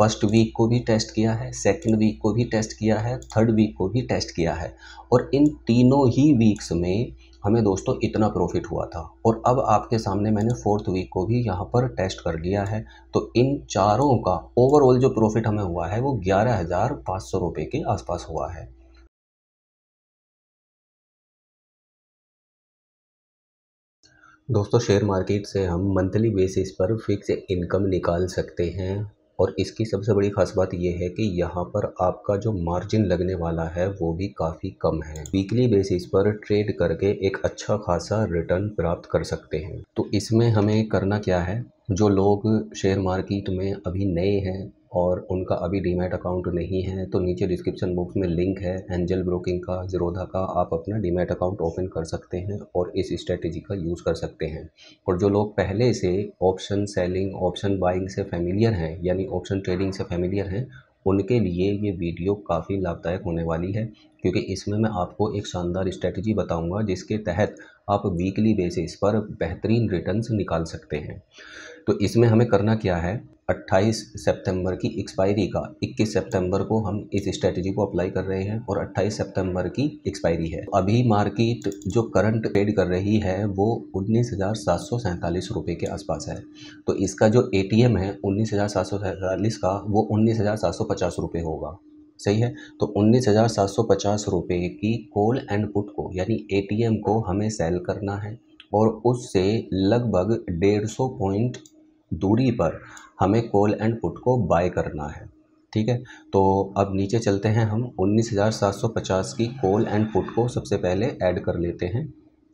first week को भी test किया है सेकंड वीक को भी टेस्ट किया है थर्ड वीक को भी टेस्ट किया है और इन तीनों ही वीक्स में हमें दोस्तों इतना प्रॉफिट हुआ था और अब आपके सामने मैंने फोर्थ वीक को भी यहाँ पर टेस्ट कर लिया है तो इन चारों का ओवरऑल जो प्रॉफिट हमें हुआ है वो ग्यारह हज़ार पाँच सौ रुपये के आसपास हुआ है दोस्तों शेयर मार्केट से हम मंथली बेसिस पर फिक्स इनकम निकाल सकते हैं और इसकी सबसे बड़ी ख़ास बात यह है कि यहाँ पर आपका जो मार्जिन लगने वाला है वो भी काफ़ी कम है वीकली बेसिस पर ट्रेड करके एक अच्छा खासा रिटर्न प्राप्त कर सकते हैं तो इसमें हमें करना क्या है जो लोग शेयर मार्केट में अभी नए हैं और उनका अभी डीमैट अकाउंट नहीं है तो नीचे डिस्क्रिप्शन बॉक्स में लिंक है एंजल ब्रोकिंग का जीरोधा का आप अपना डीमैट अकाउंट ओपन कर सकते हैं और इस स्ट्रेटेजी का यूज़ कर सकते हैं और जो लोग पहले से ऑप्शन सेलिंग ऑप्शन बाइंग से फेमिलियर हैं यानी ऑप्शन ट्रेडिंग से फेमिलियर हैं उनके लिए ये वीडियो काफ़ी लाभदायक होने वाली है क्योंकि इसमें मैं आपको एक शानदार स्ट्रेटजी बताऊंगा जिसके तहत आप वीकली बेसिस पर बेहतरीन रिटर्न्स निकाल सकते हैं तो इसमें हमें करना क्या है 28 सितंबर की एक्सपायरी का 21 सितंबर को हम इस स्ट्रेटजी को अप्लाई कर रहे हैं और 28 सितंबर की एक्सपायरी है तो अभी मार्केट जो करंट ट्रेड कर रही है वो उन्नीस रुपए के आसपास है तो इसका जो ए है उन्नीस का वो उन्नीस रुपए होगा सही है तो उन्नीस हज़ार सात सौ पचास रुपये की कोल एंड पुट को यानी एटीएम को हमें सेल करना है और उससे लगभग डेढ़ सौ पॉइंट दूरी पर हमें कॉल एंड पुट को बाय करना है ठीक है तो अब नीचे चलते हैं हम 19,750 की कॉल एंड पुट को सबसे पहले ऐड कर लेते हैं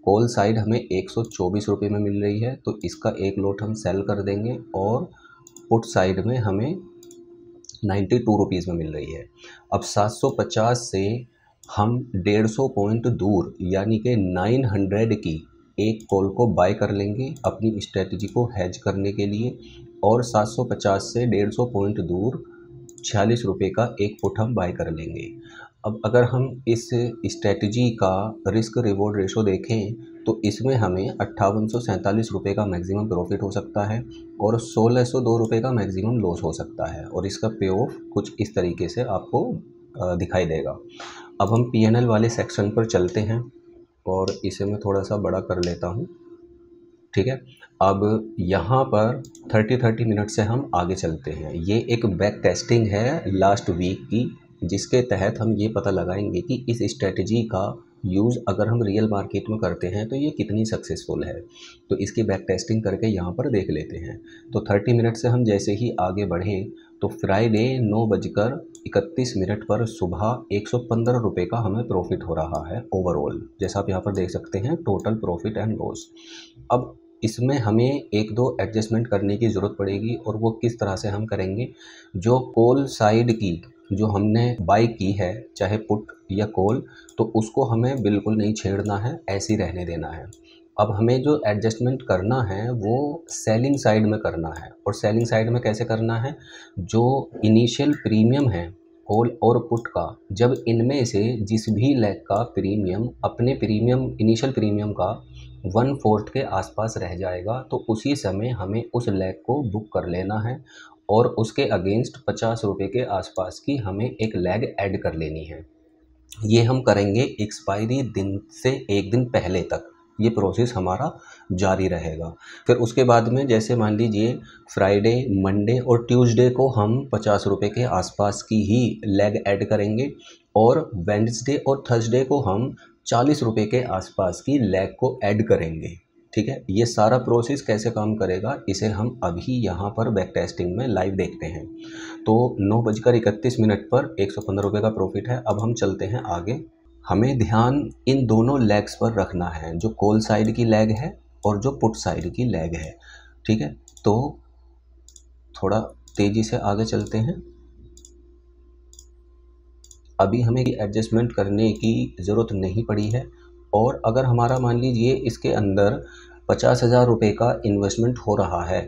कॉल साइड हमें एक सौ में मिल रही है तो इसका एक लोट हम सेल कर देंगे और पुट साइड में हमें नाइन्टी टू रुपीज़ में मिल रही है अब 750 से हम 150 पॉइंट दूर यानी कि 900 की एक कॉल को बाय कर लेंगे अपनी स्ट्रेटजी को हैज करने के लिए और 750 से 150 पॉइंट दूर छियालीस रुपये का एक पुट हम बाय कर लेंगे अब अगर हम इस स्ट्रेटजी का रिस्क रिवॉर्ड रेशो देखें तो इसमें हमें अट्ठावन सौ रुपये का मैक्सिमम प्रॉफिट हो सकता है और सोलह सौ दो रुपये का मैक्सिमम लॉस हो सकता है और इसका पे ऑफ कुछ इस तरीके से आपको दिखाई देगा अब हम पी वाले सेक्शन पर चलते हैं और इसे मैं थोड़ा सा बड़ा कर लेता हूँ ठीक है अब यहाँ पर 30 30 मिनट से हम आगे चलते हैं ये एक बैक टेस्टिंग है लास्ट वीक की जिसके तहत हम ये पता लगाएंगे कि इस स्ट्रेटजी का यूज़ अगर हम रियल मार्केट में करते हैं तो ये कितनी सक्सेसफुल है तो इसकी बैक टेस्टिंग करके यहाँ पर देख लेते हैं तो 30 मिनट से हम जैसे ही आगे बढ़ें तो फ्राइडे नौ बजकर इकतीस मिनट पर सुबह एक सौ पंद्रह रुपये का हमें प्रॉफिट हो रहा है ओवरऑल जैसा आप यहाँ पर देख सकते हैं टोटल प्रॉफिट एंड लॉस अब इसमें हमें एक दो एडजस्टमेंट करने की ज़रूरत पड़ेगी और वो किस तरह से हम करेंगे जो कॉल साइड की जो हमने बाई की है चाहे पुट या कॉल तो उसको हमें बिल्कुल नहीं छेड़ना है ऐसे रहने देना है अब हमें जो एडजस्टमेंट करना है वो सेलिंग साइड में करना है और सेलिंग साइड में कैसे करना है जो इनिशियल प्रीमियम है कॉल और पुट का जब इनमें से जिस भी लेग का प्रीमियम अपने प्रीमियम इनिशियल प्रीमियम का वन फोर्थ के आसपास रह जाएगा तो उसी समय हमें उस लेग को बुक कर लेना है और उसके अगेंस्ट पचास रुपये के आसपास की हमें एक लेग ऐड कर लेनी है ये हम करेंगे एक्सपायरी दिन से एक दिन पहले तक ये प्रोसेस हमारा जारी रहेगा फिर उसके बाद में जैसे मान लीजिए फ्राइडे मंडे और ट्यूसडे को हम पचास रुपये के आसपास की ही लेग ऐड करेंगे और वेंसडे और थर्सडे को हम चालीस रुपये के आसपास की लेग को ऐड करेंगे ठीक है ये सारा प्रोसेस कैसे काम करेगा इसे हम अभी यहाँ पर बैक टेस्टिंग में लाइव देखते हैं तो नौ बजकर इकतीस मिनट पर एक सौ पंद्रह रुपये का प्रॉफिट है अब हम चलते हैं आगे हमें ध्यान इन दोनों लेग्स पर रखना है जो कोल साइड की लेग है और जो पुट साइड की लेग है ठीक है तो थोड़ा तेज़ी से आगे चलते हैं अभी हमें एडजस्टमेंट करने की ज़रूरत नहीं पड़ी है और अगर हमारा मान लीजिए इसके अंदर पचास हज़ार रुपये का इन्वेस्टमेंट हो रहा है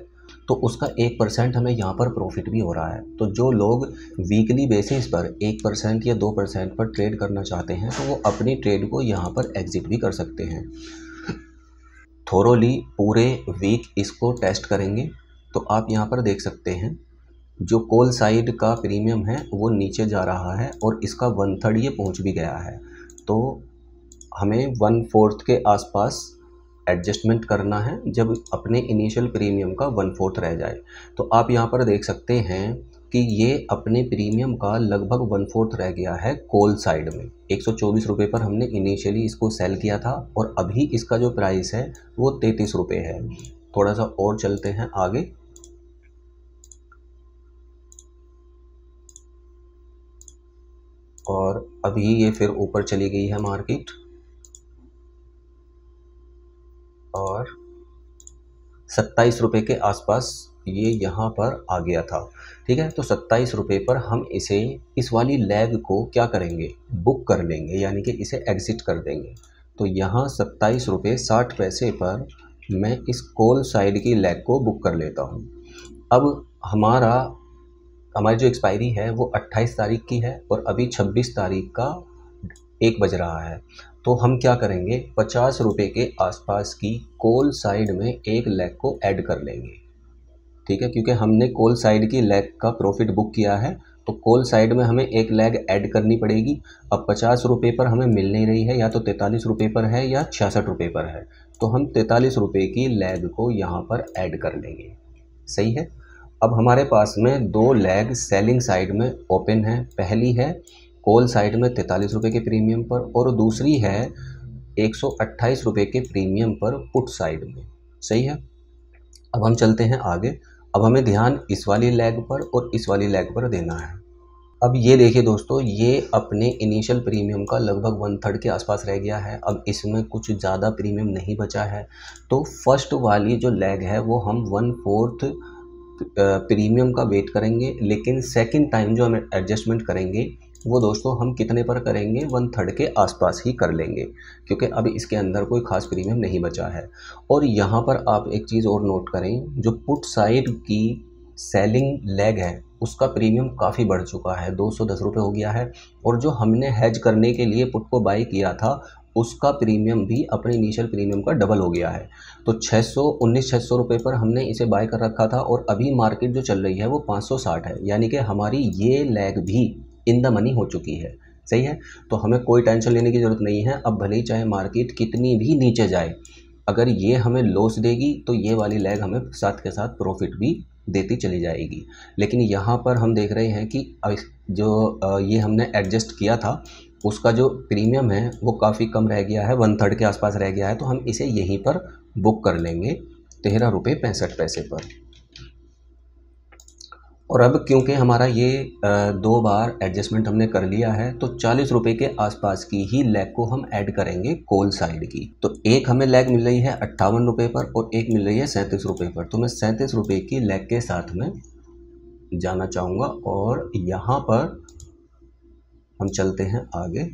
तो उसका एक परसेंट हमें यहाँ पर प्रॉफिट भी हो रहा है तो जो लोग वीकली बेसिस पर एक परसेंट या दो परसेंट पर ट्रेड करना चाहते हैं तो वो अपनी ट्रेड को यहाँ पर एग्ज़िट भी कर सकते हैं थोरोली पूरे वीक इसको टेस्ट करेंगे तो आप यहाँ पर देख सकते हैं जो कोल साइड का प्रीमियम है वो नीचे जा रहा है और इसका वन थर्ड ये पहुँच भी गया है तो हमें वन फोर्थ के आसपास एडजस्टमेंट करना है जब अपने इनिशियल प्रीमियम का वन फोर्थ रह जाए तो आप यहाँ पर देख सकते हैं कि ये अपने प्रीमियम का लगभग वन फोर्थ रह गया है कोल साइड में एक सौ पर हमने इनिशियली इसको सेल किया था और अभी इसका जो प्राइस है वो तैंतीस रुपये है थोड़ा सा और चलते हैं आगे और अभी ये फिर ऊपर चली गई है मार्केट और सत्ताईस रुपये के आसपास ये यहाँ पर आ गया था ठीक है तो सत्ताईस रुपये पर हम इसे इस वाली लैग को क्या करेंगे बुक कर लेंगे यानी कि इसे एग्ज़िट कर देंगे तो यहाँ सत्ताईस रुपये साठ पैसे पर मैं इस कोल साइड की लैग को बुक कर लेता हूँ अब हमारा हमारी जो एक्सपायरी है वो 28 तारीख की है और अभी 26 तारीख का एक बज रहा है तो हम क्या करेंगे पचास रुपये के आसपास की कोल साइड में एक लैग को ऐड कर लेंगे ठीक है क्योंकि हमने कोल साइड की लेग का प्रॉफिट बुक किया है तो कोल साइड में हमें एक लैग ऐड करनी पड़ेगी अब पचास रुपये पर हमें मिल नहीं रही है या तो तैंतालीस रुपये पर है या छियासठ रुपये पर है तो हम तैंतालीस रुपये की लैग को यहाँ पर ऐड कर लेंगे सही है अब हमारे पास में दो लैग सेलिंग साइड में ओपन है पहली है होल साइड में तैंतालीस रुपये के प्रीमियम पर और दूसरी है एक सौ अट्ठाईस रुपये के प्रीमियम पर पुट साइड में सही है अब हम चलते हैं आगे अब हमें ध्यान इस वाली लेग पर और इस वाली लेग पर देना है अब ये देखिए दोस्तों ये अपने इनिशियल प्रीमियम का लगभग वन थर्ड के आसपास रह गया है अब इसमें कुछ ज़्यादा प्रीमियम नहीं बचा है तो फर्स्ट वाली जो लेग है वो हम वन फोर्थ प्रीमियम का वेट करेंगे लेकिन सेकंड टाइम जो हम एडजस्टमेंट करेंगे वो दोस्तों हम कितने पर करेंगे वन थर्ड के आसपास ही कर लेंगे क्योंकि अब इसके अंदर कोई खास प्रीमियम नहीं बचा है और यहाँ पर आप एक चीज़ और नोट करें जो पुट साइड की सेलिंग लेग है उसका प्रीमियम काफ़ी बढ़ चुका है दो सौ दस रुपये हो गया है और जो हमने हैज करने के लिए पुट को बाई किया था उसका प्रीमियम भी अपने इनिशियल प्रीमियम का डबल हो गया है तो 600 उन्नीस छः सौ रुपये पर हमने इसे बाय कर रखा था और अभी मार्केट जो चल रही है वो 560 है यानी कि हमारी ये लैग भी इन द मनी हो चुकी है सही है तो हमें कोई टेंशन लेने की ज़रूरत नहीं है अब भले ही चाहे मार्केट कितनी भी नीचे जाए अगर ये हमें लॉस देगी तो ये वाली लैग हमें साथ के साथ प्रॉफिट भी देती चली जाएगी लेकिन यहाँ पर हम देख रहे हैं कि जो ये हमने एडजस्ट किया था उसका जो प्रीमियम है वो काफ़ी कम रह गया है वन थर्ड के आसपास रह गया है तो हम इसे यहीं पर बुक कर लेंगे तेरह रुपये पैंसठ पैसे पर और अब क्योंकि हमारा ये दो बार एडजस्टमेंट हमने कर लिया है तो चालीस रुपये के आसपास की ही लेग को हम ऐड करेंगे कोल साइड की तो एक हमें लेग मिल रही है अट्ठावन रुपये पर और एक मिल रही है सैंतीस रुपये पर तो मैं सैंतीस रुपये की लेग के साथ में जाना चाहूँगा और यहाँ पर हम चलते हैं आगे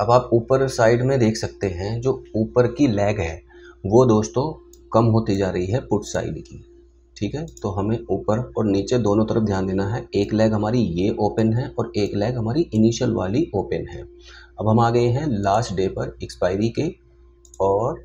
अब आप ऊपर साइड में देख सकते हैं जो ऊपर की लेग है वो दोस्तों कम होती जा रही है पुट साइड की ठीक है तो हमें ऊपर और नीचे दोनों तरफ ध्यान देना है एक लेग हमारी ये ओपन है और एक लेग हमारी इनिशियल वाली ओपन है अब हम आ गए हैं लास्ट डे पर एक्सपायरी के और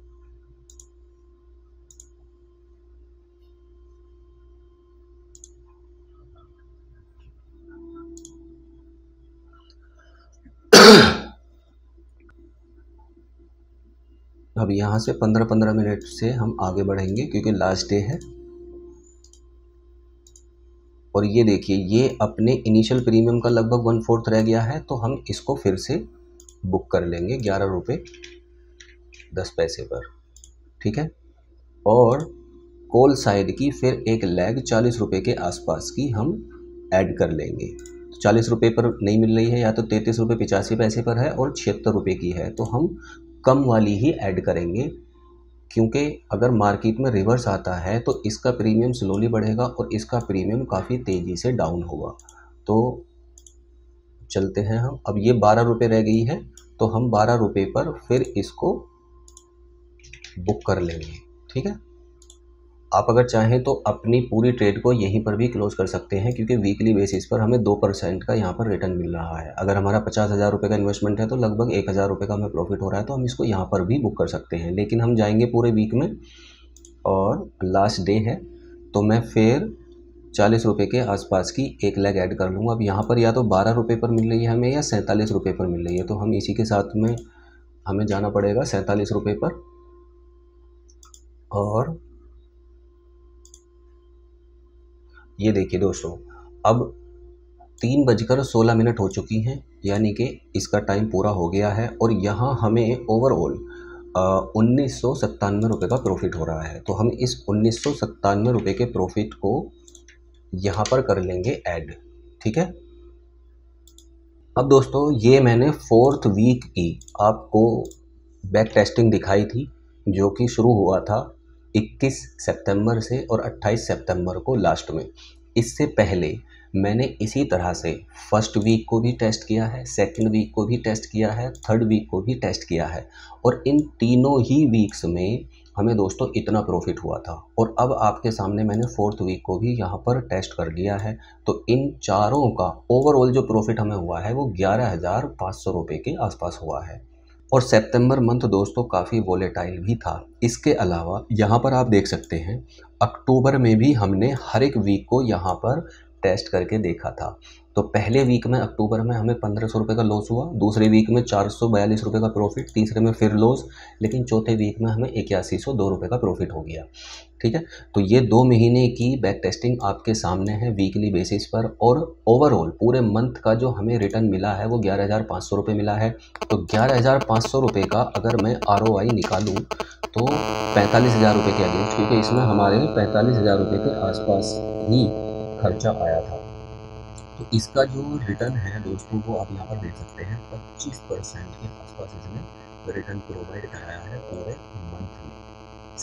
अब यहाँ से पंद्रह पंद्रह मिनट से हम आगे बढ़ेंगे क्योंकि लास्ट डे है और ये देखिए ये अपने इनिशियल प्रीमियम का लगभग वन फोर्थ रह गया है तो हम इसको फिर से बुक कर लेंगे ग्यारह रुपये दस पैसे पर ठीक है और कोल साइड की फिर एक लैग चालीस रुपये के आसपास की हम ऐड कर लेंगे तो चालीस रुपये पर नहीं मिल रही है या तो तैंतीस रुपये पिचासी पैसे पर है और छिहत्तर रुपये की है तो हम कम वाली ही ऐड करेंगे क्योंकि अगर मार्केट में रिवर्स आता है तो इसका प्रीमियम स्लोली बढ़ेगा और इसका प्रीमियम काफ़ी तेज़ी से डाउन होगा तो चलते हैं हम अब ये बारह रुपये रह गई है तो हम बारह रुपये पर फिर इसको बुक कर लेंगे ठीक है आप अगर चाहें तो अपनी पूरी ट्रेड को यहीं पर भी क्लोज़ कर सकते हैं क्योंकि वीकली बेसिस पर हमें दो परसेंट का यहाँ पर रिटर्न मिल रहा है अगर हमारा पचास हज़ार रुपये का इन्वेस्टमेंट है तो लगभग एक हज़ार रुपये का हमें प्रॉफिट हो रहा है तो हम इसको यहाँ पर भी बुक कर सकते हैं लेकिन हम जाएंगे पूरे वीक में और लास्ट डे है तो मैं फिर चालीस रुपये के आसपास की एक लैग ऐड कर लूँगा अब यहाँ पर या तो बारह रुपये पर मिल रही है हमें या सैंतालीस रुपये पर मिल रही है तो हम इसी के साथ में हमें जाना पड़ेगा सैंतालीस रुपये पर और ये देखिए दोस्तों अब तीन बजकर सोलह मिनट हो चुकी हैं यानी कि इसका टाइम पूरा हो गया है और यहाँ हमें ओवरऑल उन्नीस सौ सत्तानवे रुपये का प्रॉफिट हो रहा है तो हम इस उन्नीस सौ सत्तानवे रुपये के प्रॉफिट को यहाँ पर कर लेंगे ऐड ठीक है अब दोस्तों ये मैंने फोर्थ वीक की आपको बैक टेस्टिंग दिखाई थी जो कि शुरू हुआ था 21 सितंबर से और 28 सितंबर को लास्ट में इससे पहले मैंने इसी तरह से फर्स्ट वीक को भी टेस्ट किया है सेकंड वीक को भी टेस्ट किया है थर्ड वीक को भी टेस्ट किया है और इन तीनों ही वीक्स में हमें दोस्तों इतना प्रॉफिट हुआ था और अब आपके सामने मैंने फोर्थ वीक को भी यहाँ पर टेस्ट कर लिया है तो इन चारों का ओवरऑल जो प्रॉफिट हमें हुआ है वो ग्यारह हज़ार पाँच सौ रुपये के आसपास हुआ है और सितंबर मंथ दोस्तों काफ़ी वोलेटाइल भी था इसके अलावा यहाँ पर आप देख सकते हैं अक्टूबर में भी हमने हर एक वीक को यहाँ पर टेस्ट करके देखा था तो पहले वीक में अक्टूबर में हमें पंद्रह सौ रुपये का लॉस हुआ दूसरे वीक में चार सौ बयालीस रुपये का प्रॉफिट तीसरे में फिर लॉस लेकिन चौथे वीक में हमें इक्यासी सौ दो रुपये का प्रॉफिट हो गया ठीक है तो ये दो महीने की बैक टेस्टिंग आपके सामने है वीकली बेसिस पर और ओवरऑल पूरे मंथ का जो हमें रिटर्न मिला है वो ग्यारह हज़ार पाँच सौ रुपये मिला है तो ग्यारह हज़ार पाँच सौ रुपये का अगर मैं आर ओ आई निकालूँ तो पैंतालीस हज़ार रुपये के अगेंस्ट क्योंकि इसमें हमारे पैंतालीस हज़ार रुपये के आसपास ही खर्चा आया था तो इसका जो रिटर्न है दोस्तों वो आप यहाँ पर देख सकते हैं पच्चीस परसेंट के आसपास इसने रिटर्न प्रोवाइड कराया है पूरे मंथ में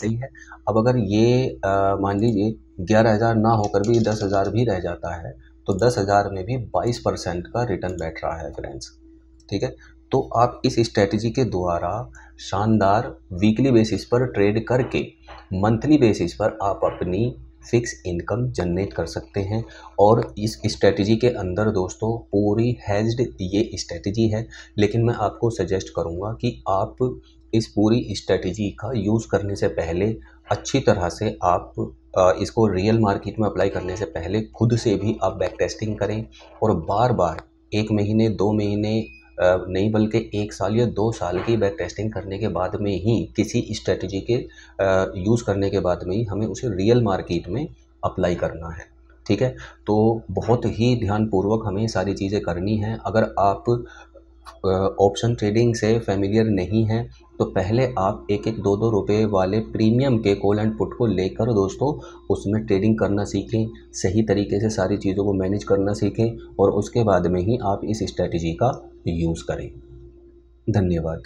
सही है अब अगर ये मान लीजिए ग्यारह हज़ार ना होकर भी दस हज़ार भी रह जाता है तो दस हज़ार में भी बाईस परसेंट का रिटर्न बैठ रहा है फ्रेंड्स ठीक है तो आप इस स्ट्रेटजी के द्वारा शानदार वीकली बेसिस पर ट्रेड करके मंथली बेसिस पर आप अपनी फिक्स इनकम जनरेट कर सकते हैं और इस स्ट्रेटजी के अंदर दोस्तों पूरी हैज्ड ये स्ट्रेटजी है लेकिन मैं आपको सजेस्ट करूँगा कि आप इस पूरी स्ट्रेटजी का यूज़ करने से पहले अच्छी तरह से आप इसको रियल मार्केट में अप्लाई करने से पहले खुद से भी आप बैक टेस्टिंग करें और बार बार एक महीने दो महीने नहीं बल्कि एक साल या दो साल की बैक टेस्टिंग करने के बाद में ही किसी स्ट्रेटजी के यूज़ करने के बाद में ही हमें उसे रियल मार्केट में अप्लाई करना है ठीक है तो बहुत ही ध्यानपूर्वक हमें सारी चीज़ें करनी हैं अगर आप ऑप्शन ट्रेडिंग से फेमिलियर नहीं हैं तो पहले आप एक एक दो दो रुपए वाले प्रीमियम के कॉल एंड पुट को लेकर दोस्तों उसमें ट्रेडिंग करना सीखें सही तरीके से सारी चीज़ों को मैनेज करना सीखें और उसके बाद में ही आप इस स्ट्रैटेजी का यूज़ करें धन्यवाद